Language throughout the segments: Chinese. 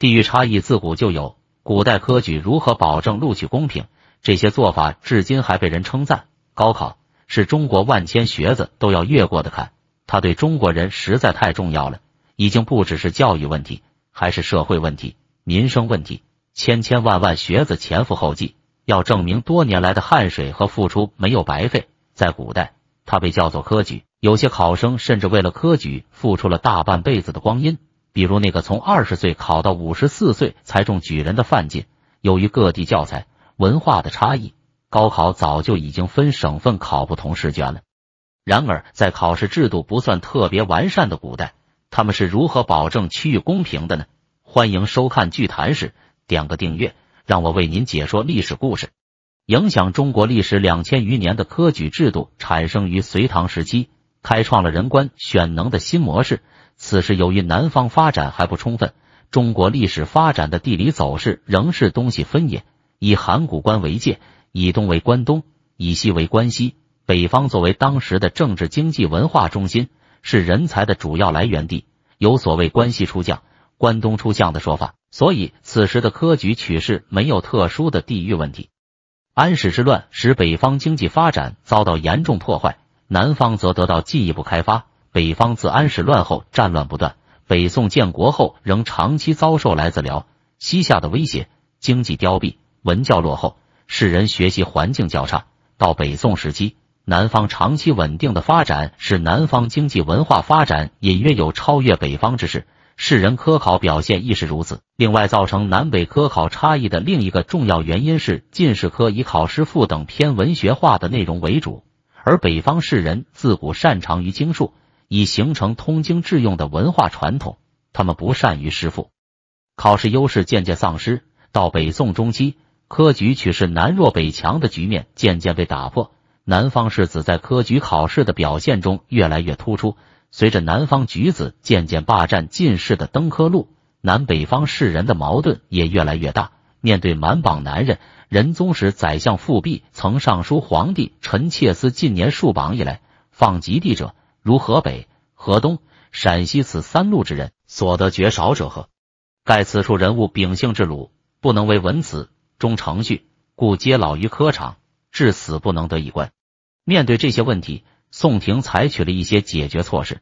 地域差异自古就有，古代科举如何保证录取公平？这些做法至今还被人称赞。高考是中国万千学子都要越过的坎，它对中国人实在太重要了，已经不只是教育问题，还是社会问题、民生问题。千千万万学子前赴后继，要证明多年来的汗水和付出没有白费。在古代，它被叫做科举，有些考生甚至为了科举付出了大半辈子的光阴。比如那个从二十岁考到五十四岁才中举人的范进，由于各地教材文化的差异，高考早就已经分省份考不同试卷了。然而，在考试制度不算特别完善的古代，他们是如何保证区域公平的呢？欢迎收看《剧谈史》，点个订阅，让我为您解说历史故事。影响中国历史两千余年的科举制度产生于隋唐时期，开创了人官选能的新模式。此时，由于南方发展还不充分，中国历史发展的地理走势仍是东西分野，以函谷关为界，以东为关东，以西为关西。北方作为当时的政治、经济、文化中心，是人才的主要来源地，有所谓“关西出将，关东出将”的说法。所以，此时的科举取士没有特殊的地域问题。安史之乱使北方经济发展遭到严重破坏，南方则得到进一步开发。北方自安史乱后战乱不断，北宋建国后仍长期遭受来自辽、西夏的威胁，经济凋敝，文教落后，士人学习环境较差。到北宋时期，南方长期稳定的发展，使南方经济文化发展隐约有超越北方之势，世人科考表现亦是如此。另外，造成南北科考差异的另一个重要原因是，进士科以考诗赋等偏文学化的内容为主，而北方士人自古擅长于经术。已形成通经致用的文化传统，他们不善于诗赋，考试优势渐渐丧失。到北宋中期，科举取士南弱北强的局面渐渐被打破，南方士子在科举考试的表现中越来越突出。随着南方举子渐渐霸占进士的登科路，南北方士人的矛盾也越来越大。面对满榜男人，仁宗时宰相富弼曾上书皇帝：“臣妾思近年数榜以来，放极地者。”如河北、河东、陕西此三路之人，所得绝少者何？盖此处人物秉性至鲁，不能为文辞，终成序，故皆老于科场，至死不能得一官。面对这些问题，宋廷采取了一些解决措施。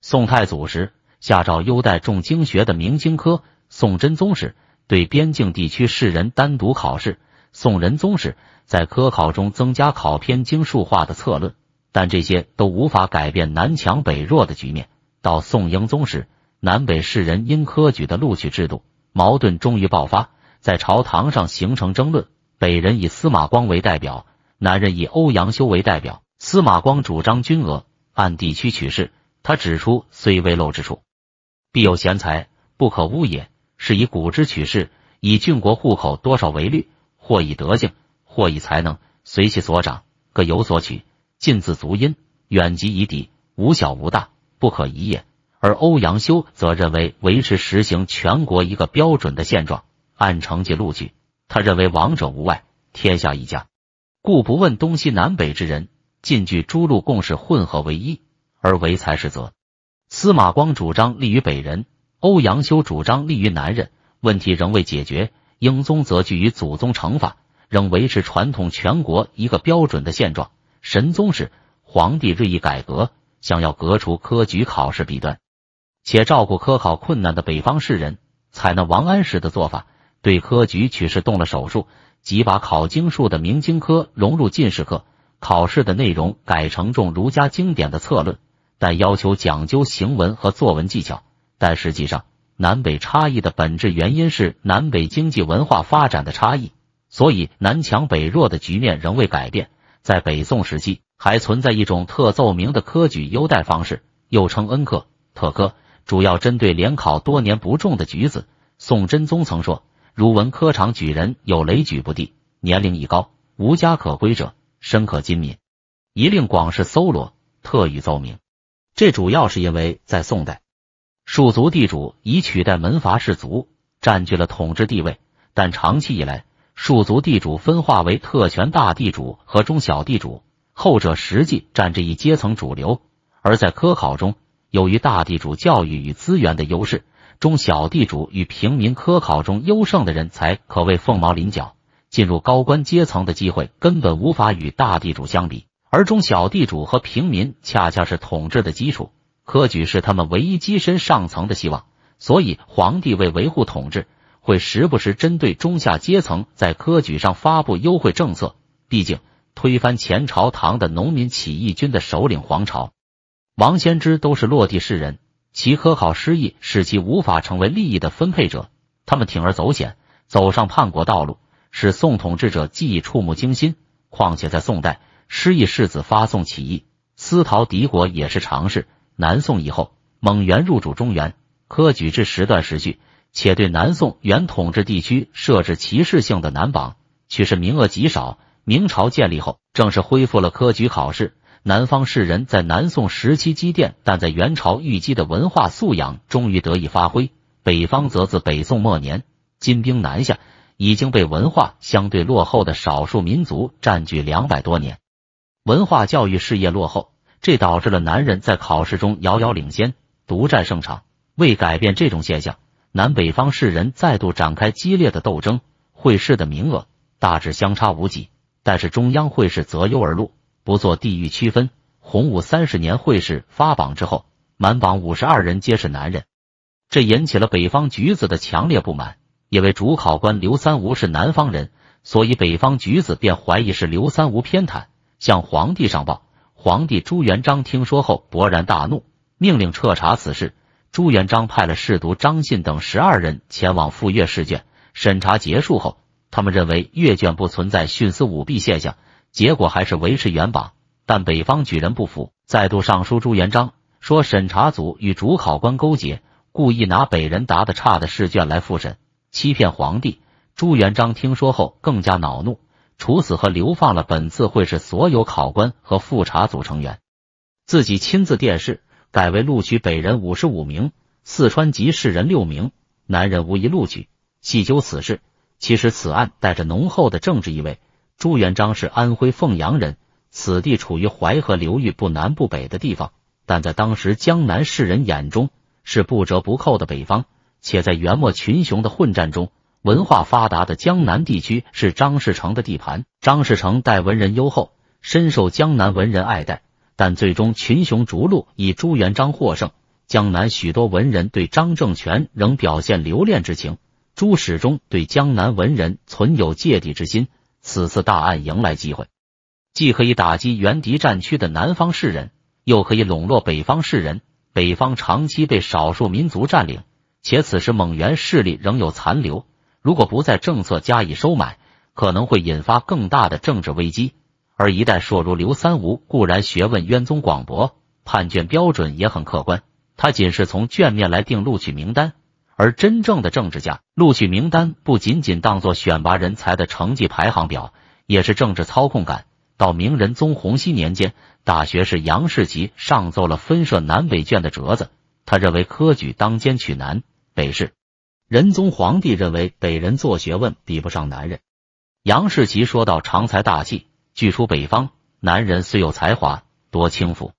宋太祖时下诏优待重经学的明经科；宋真宗时对边境地区士人单独考试；宋仁宗时在科考中增加考偏经术化的策论。但这些都无法改变南强北弱的局面。到宋英宗时，南北士人因科举的录取制度矛盾终于爆发，在朝堂上形成争论。北人以司马光为代表，南人以欧阳修为代表。司马光主张均额按地区取士，他指出：“虽微漏之处，必有贤才，不可污也。是以古之取士，以郡国户口多少为虑，或以德性，或以才能，随其所长，各有所取。”近字足音，远及夷狄，无小无大，不可移也。而欧阳修则认为维持实行全国一个标准的现状，按成绩录取。他认为王者无外，天下一家，故不问东西南北之人，近据诸路共事，混合为一，而为才是则。司马光主张立于北人，欧阳修主张立于南人，问题仍未解决。英宗则据于祖宗成法，仍维持传统全国一个标准的现状。神宗时，皇帝锐意改革，想要革除科举考试弊端，且照顾科考困难的北方士人，采纳王安石的做法，对科举取士动了手术，即把考经术的明经科融入进士科，考试的内容改成重儒家经典的策论，但要求讲究行文和作文技巧。但实际上，南北差异的本质原因是南北经济文化发展的差异，所以南强北弱的局面仍未改变。在北宋时期，还存在一种特奏名的科举优待方式，又称恩科、特科，主要针对联考多年不中的举子。宋真宗曾说：“如文科场举人有累举不第，年龄已高，无家可归者，深可今民，一令广士搜罗，特予奏名。”这主要是因为在宋代，庶族地主已取代门阀士族，占据了统治地位，但长期以来。庶族地主分化为特权大地主和中小地主，后者实际占这一阶层主流。而在科考中，由于大地主教育与资源的优势，中小地主与平民科考中优胜的人才可谓凤毛麟角，进入高官阶层的机会根本无法与大地主相比。而中小地主和平民恰恰是统治的基础，科举是他们唯一跻身上层的希望。所以，皇帝为维护统治。会时不时针对中下阶层在科举上发布优惠政策，毕竟推翻前朝唐的农民起义军的首领黄巢、王先知都是落地士人，其科考失意使其无法成为利益的分配者，他们铤而走险走上叛国道路，使宋统治者记忆触目惊心。况且在宋代，失意士子发宋起义、私逃敌国也是常事。南宋以后，蒙元入主中原，科举制时断时续。且对南宋原统治地区设置歧视性的南榜，却是名额极少。明朝建立后，正式恢复了科举考试。南方士人在南宋时期积淀，但在元朝预积的文化素养终于得以发挥。北方则自北宋末年金兵南下，已经被文化相对落后的少数民族占据两百多年，文化教育事业落后，这导致了南人在考试中遥遥领先，独占胜场。为改变这种现象。南北方士人再度展开激烈的斗争，会试的名额大致相差无几，但是中央会试择优而录，不做地域区分。洪武三十年会试发榜之后，满榜五十二人皆是男人，这引起了北方举子的强烈不满。因为主考官刘三无是南方人，所以北方举子便怀疑是刘三无偏袒，向皇帝上报。皇帝朱元璋听说后勃然大怒，命令彻查此事。朱元璋派了侍读张信等十二人前往赴阅试卷，审查结束后，他们认为阅卷不存在徇私舞弊现象，结果还是维持原榜。但北方举人不服，再度上书朱元璋，说审查组与主考官勾结，故意拿北人答的差的试卷来复审，欺骗皇帝。朱元璋听说后更加恼怒，处死和流放了本次会试所有考官和复查组成员，自己亲自殿试。改为录取北人五十五名，四川籍士人六名，南人无一录取。细究此事，其实此案带着浓厚的政治意味。朱元璋是安徽凤阳人，此地处于淮河流域，不南不北的地方，但在当时江南士人眼中是不折不扣的北方。且在元末群雄的混战中，文化发达的江南地区是张士诚的地盘，张士诚待文人优厚，深受江南文人爱戴。但最终群雄逐鹿，以朱元璋获胜。江南许多文人对张政权仍表现留恋之情，朱始终对江南文人存有芥蒂之心。此次大案迎来机会，既可以打击元敌战区的南方士人，又可以笼络北方士人。北方长期被少数民族占领，且此时蒙元势力仍有残留，如果不在政策加以收买，可能会引发更大的政治危机。而一代硕儒刘三无固然学问渊宗广博，判卷标准也很客观。他仅是从卷面来定录取名单，而真正的政治家，录取名单不仅仅当做选拔人才的成绩排行表，也是政治操控感。到明仁宗洪熙年间，大学士杨士奇上奏了分设南北卷的折子，他认为科举当兼取南北士。仁宗皇帝认为北人做学问比不上南人。杨士奇说到长才大气。据出北方男人虽有才华，多轻浮。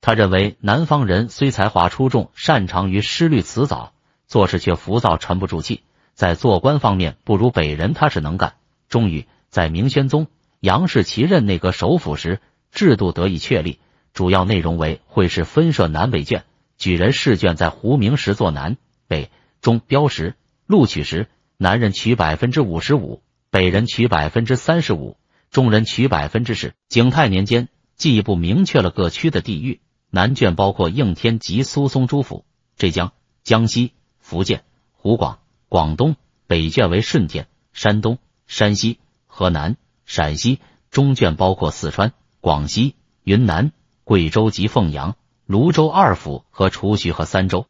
他认为南方人虽才华出众，擅长于诗律词藻，做事却浮躁，沉不住气。在做官方面不如北人，踏实能干。终于在明宣宗杨士奇任内阁首辅时，制度得以确立。主要内容为会试分设南北卷，举人试卷在胡明时做南、北、中标识。录取时，南人取百分之五十五，北人取百分之三十五。众人取百分之十。景泰年间，进一步明确了各区的地域。南卷包括应天及苏松诸府，浙江、江西、福建、湖广、广东；北卷为顺天、山东、山西、河南、陕西；中卷包括四川、广西、云南、贵州及凤阳、泸州二府和楚徐和三州。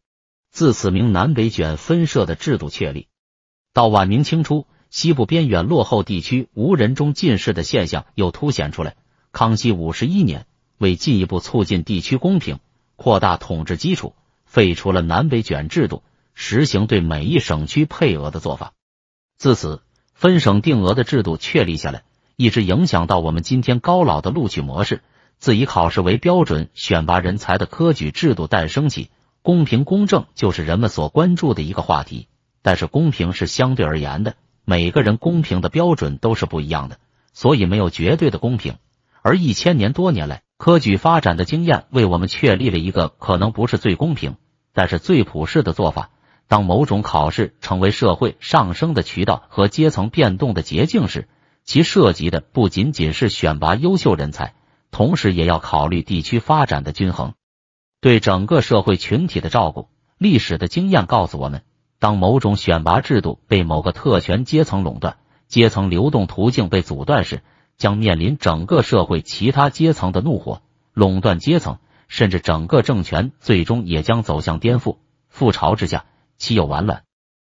自此，明南北卷分设的制度确立。到晚明清初。西部边远落后地区无人中进士的现象又凸显出来。康熙五十一年，为进一步促进地区公平、扩大统治基础，废除了南北卷制度，实行对每一省区配额的做法。自此，分省定额的制度确立下来，一直影响到我们今天高老的录取模式。自以考试为标准选拔人才的科举制度诞生起，公平公正就是人们所关注的一个话题。但是，公平是相对而言的。每个人公平的标准都是不一样的，所以没有绝对的公平。而一千年多年来，科举发展的经验为我们确立了一个可能不是最公平，但是最普适的做法。当某种考试成为社会上升的渠道和阶层变动的捷径时，其涉及的不仅仅是选拔优秀人才，同时也要考虑地区发展的均衡，对整个社会群体的照顾。历史的经验告诉我们。当某种选拔制度被某个特权阶层垄断，阶层流动途径被阻断时，将面临整个社会其他阶层的怒火。垄断阶层甚至整个政权最终也将走向颠覆。覆巢之下，岂有完卵？